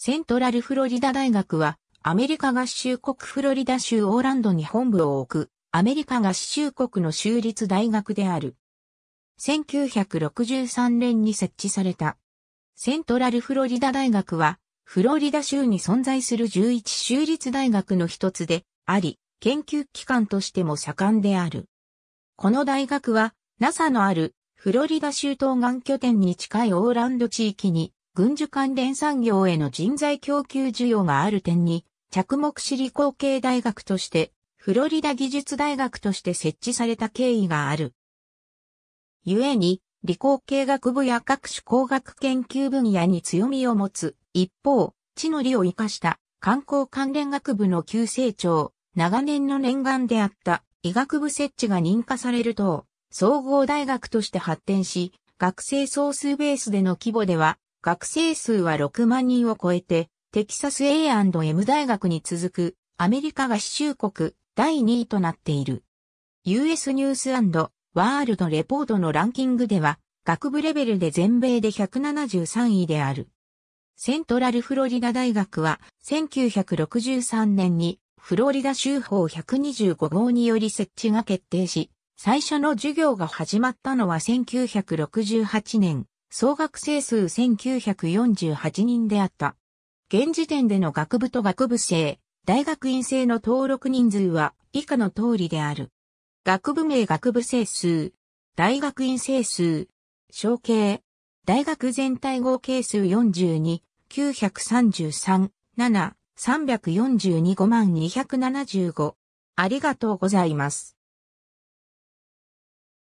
セントラルフロリダ大学は、アメリカ合衆国フロリダ州オーランドに本部を置く、アメリカ合衆国の州立大学である。1963年に設置された。セントラルフロリダ大学は、フロリダ州に存在する11州立大学の一つであり、研究機関としても盛んである。この大学は、NASA のあるフロリダ州東岸拠点に近いオーランド地域に軍需関連産業への人材供給需要がある点に、着目し理工系大学として、フロリダ技術大学として設置された経緯がある。故に、理工系学部や各種工学研究分野に強みを持つ、一方、地の利を生かした観光関連学部の急成長、長年の念願であった医学部設置が認可されると、総合大学として発展し、学生総数ベースでの規模では学生数は6万人を超えて、テキサス A&M 大学に続くアメリカ合衆国第2位となっている。US ニュースワールドレポートのランキングでは、学部レベルで全米で173位である。セントラルフロリダ大学は1963年にフロリダ州法125号により設置が決定し、最初の授業が始まったのは1968年総学生数1948人であった。現時点での学部と学部生、大学院生の登録人数は以下の通りである。学部名学部生数、大学院生数、小計、大学全体合計数42、933、7、3425275。ありがとうございます。